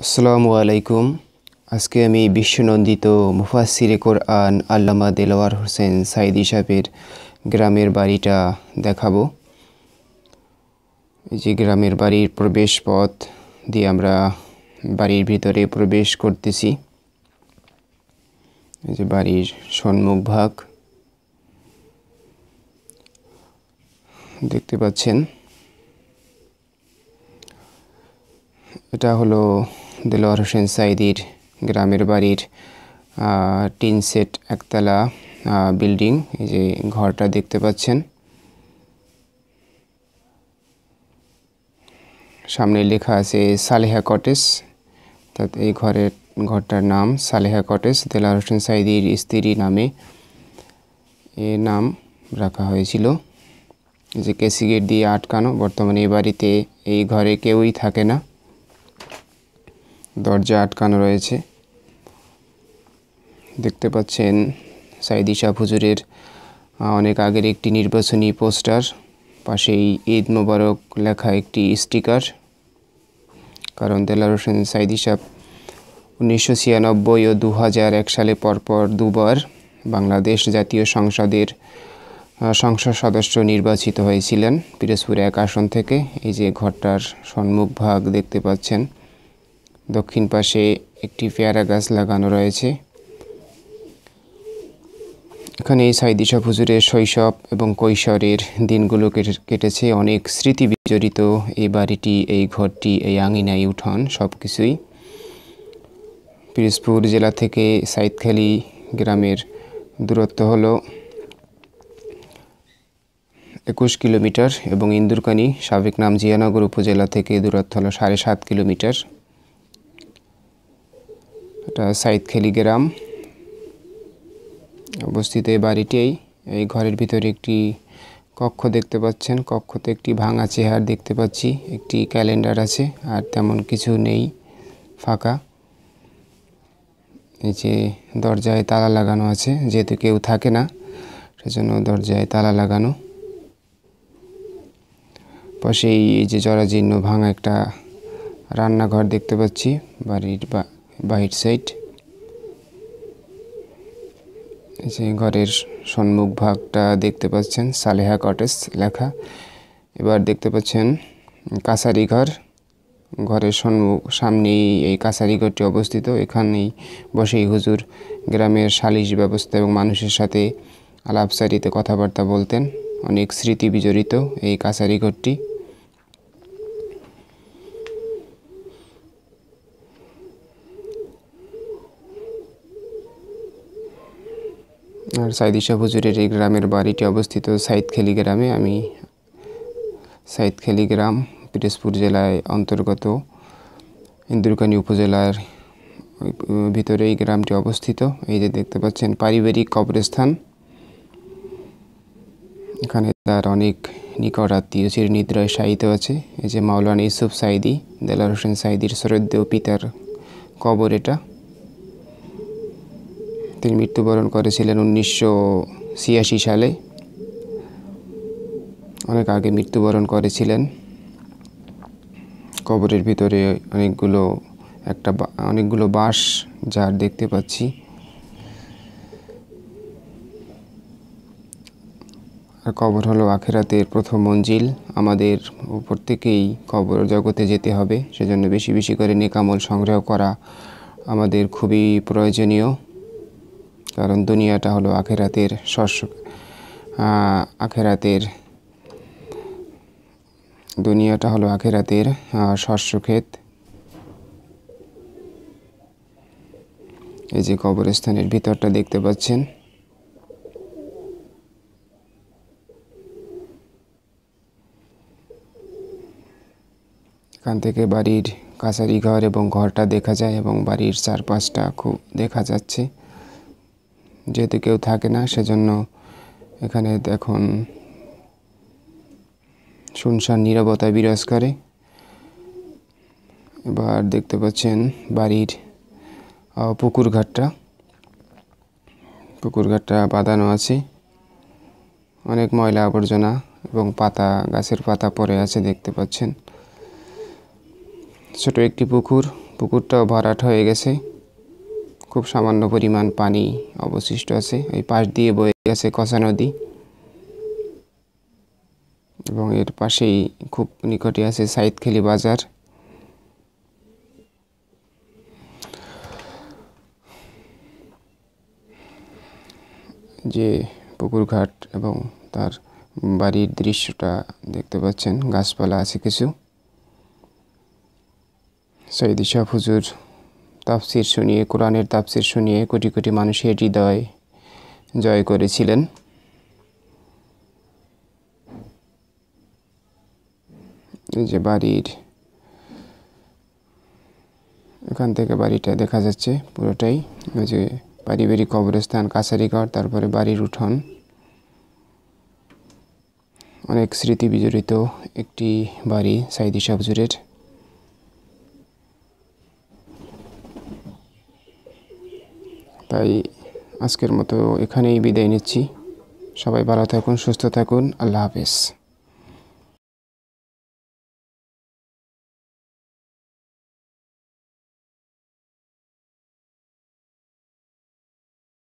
আসসালামু আলাইকুম আজকে আমি বিশ্বনন্দিত মুফাসির কোরআন আল্লামা দেলোয়ার হোসেন সাইদি সাহেবের গ্রামের বাড়িটা দেখাবো এই যে গ্রামের বাড়ির প্রবেশ পথ দিয়ে আমরা বাড়ির ভিতরে প্রবেশ করতেছি এই যে বাড়ির সম্মুখ ভাগ দেখতে পাচ্ছেন এটা হলো দেলোয়ার হোসেন সাইদির গ্রামের বাড়ির টিন সেট একতলা বিল্ডিং এই যে ঘরটা দেখতে পাচ্ছেন সামনে লেখা আছে সালেহা কটেজ তা এই ঘরের ঘরটার নাম সালেহা কটেজ দেলার হোসেন সাইদির স্ত্রী নামে এ নাম রাখা হয়েছিল যে কেসি গেট দিয়ে আটকানো বর্তমানে এই বাড়িতে এই ঘরে কেউই থাকে না দরজা আটকানো রয়েছে দেখতে পাচ্ছেন সাইদিশা শাহ হুজুরের অনেক আগের একটি নির্বাচনী পোস্টার পাশেই ঈদ মোবারক লেখা একটি স্টিকার কারণ দেলার হোসেন সাইদি উনিশশো ছিয়ানব্বই ও দু এক সালে পরপর দুবার বাংলাদেশ জাতীয় সংসদের সংসদ সদস্য নির্বাচিত হয়েছিলেন পিরোজপুর এক আসন থেকে এই যে ঘরটার সম্মুখ ভাগ দেখতে পাচ্ছেন দক্ষিণ পাশে একটি পেয়ারা গাছ লাগানো রয়েছে এখানে সাইদি সাহ ফুজুরের শৈশব এবং কৈশোরের দিনগুলো কেটেছে অনেক স্মৃতি বিজড়িত এই বাড়িটি এই ঘরটি এই আঙিনাই উঠান সব কিছুই পিরোজপুর জেলা থেকে সাইদখালি গ্রামের দূরত্ব হলো একুশ কিলোমিটার এবং ইন্দুরকানি সাবেক নাম জিয়ানগর উপজেলা থেকে দূরত্ব হলো সাড়ে সাত কিলোমিটার এটা সাইদখালি গ্রাম অবস্থিত এই বাড়িটি এই ঘরের ভিতরে একটি কক্ষ দেখতে পাচ্ছেন কক্ষতে একটি ভাঙা চেহার দেখতে পাচ্ছি একটি ক্যালেন্ডার আছে আর তেমন কিছু নেই ফাঁকা এই যে দরজায় তালা লাগানো আছে যেহেতু কেউ থাকে না সেজন্য দরজায় তালা লাগানো পাশেই এই যে জরাজীর্ণ ভাঙা একটা রান্নাঘর দেখতে পাচ্ছি বাড়ির বা বাইট সাইড যে ঘরের সম্মুখ ভাগটা দেখতে পাচ্ছেন সালেহা কটেজ লেখা এবার দেখতে পাচ্ছেন কাছারি ঘর ঘরের সম্মুখ সামনেই এই কাছারি ঘরটি অবস্থিত এখানেই বসেই হুজুর গ্রামের সালিশ ব্যবস্থা এবং মানুষের সাথে আলাপসারিতে কথাবার্তা বলতেন অনেক স্মৃতি বিজড়িত এই কাছারি ঘরটি সাইদ ইশা হুজুরের এই গ্রামের বাড়িটি অবস্থিত সাইদখালি গ্রামে আমি সাইদখালি গ্রাম পিরোজপুর জেলায় অন্তর্গত ইন্দুরকানি উপজেলার ভিতরে এই গ্রামটি অবস্থিত এই যে দেখতে পাচ্ছেন পারিবারিক কবরস্থান এখানে তার অনেক নিকট আত্মীয় নিদ্রয় শায়িত আছে এই যে মাওলানা ইউসুফ সাইদি দেলার হোসেন সাইদির শ্রদ্ধেয় পিতার কবর এটা তিনি মৃত্যুবরণ করেছিলেন উনিশশো ছিয়াশি সালে অনেক আগে মৃত্যুবরণ করেছিলেন কবরের ভিতরে অনেকগুলো একটা অনেকগুলো বাঁশ যার দেখতে পাচ্ছি আর কবর হলো আখেরাতের প্রথম মঞ্জিল আমাদের উপর থেকেই কবর জগতে যেতে হবে সেজন্য বেশি বেশি করে নেকামল সংগ্রহ করা আমাদের খুবই প্রয়োজনীয় কারণ দুনিয়াটা হলো আখেরাতের শস্য আখেরাতের দুনিয়াটা হলো আখেরাতের শস্যক্ষেত এই যে কবরস্থানের ভিতরটা দেখতে পাচ্ছেন এখান থেকে বাড়ির কাছারি ঘর এবং ঘরটা দেখা যায় এবং বাড়ির চারপাশটা খুব দেখা যাচ্ছে যেহেতু কেউ থাকে না সেজন্য এখানে এখন শুনশান নিরবতায় বিরাজ করে এবার দেখতে পাচ্ছেন বাড়ির পুকুর ঘাটটা পুকুর ঘাটটা বাঁধানো আছে অনেক ময়লা আবর্জনা এবং পাতা গাছের পাতা পড়ে আছে দেখতে পাচ্ছেন ছোট একটি পুকুর পুকুরটাও ভরাট হয়ে গেছে খুব সামান্য পরিমাণ পানি অবশিষ্ট আছে ওই পাশ দিয়ে বয়ে গেছে কষা নদী এবং এর পাশেই খুব নিকটে আছে সাইদখালি বাজার যে পুকুরঘাট এবং তার বাড়ির দৃশ্যটা দেখতে পাচ্ছেন গাছপালা আছে কিছু সৈদিশা ফুজুর হুজুর তাফসির শুনিয়ে কোরআনের তাফসির শুনিয়ে কোটি কোটি মানুষের হৃদয় জয় করেছিলেন যে বাড়ির এখান থেকে বাড়িটা দেখা যাচ্ছে পুরোটাই ওই যে পারিবারিক কবরস্থান কাছারিঘর তারপরে বাড়ির উঠোন অনেক স্মৃতি বিজড়িত একটি বাড়ি সাইদি সাবজুরের তাই আজকের মতো এখানেই বিদায় নিচ্ছি সবাই ভালো থাকুন সুস্থ থাকুন আল্লাহ হাফেজ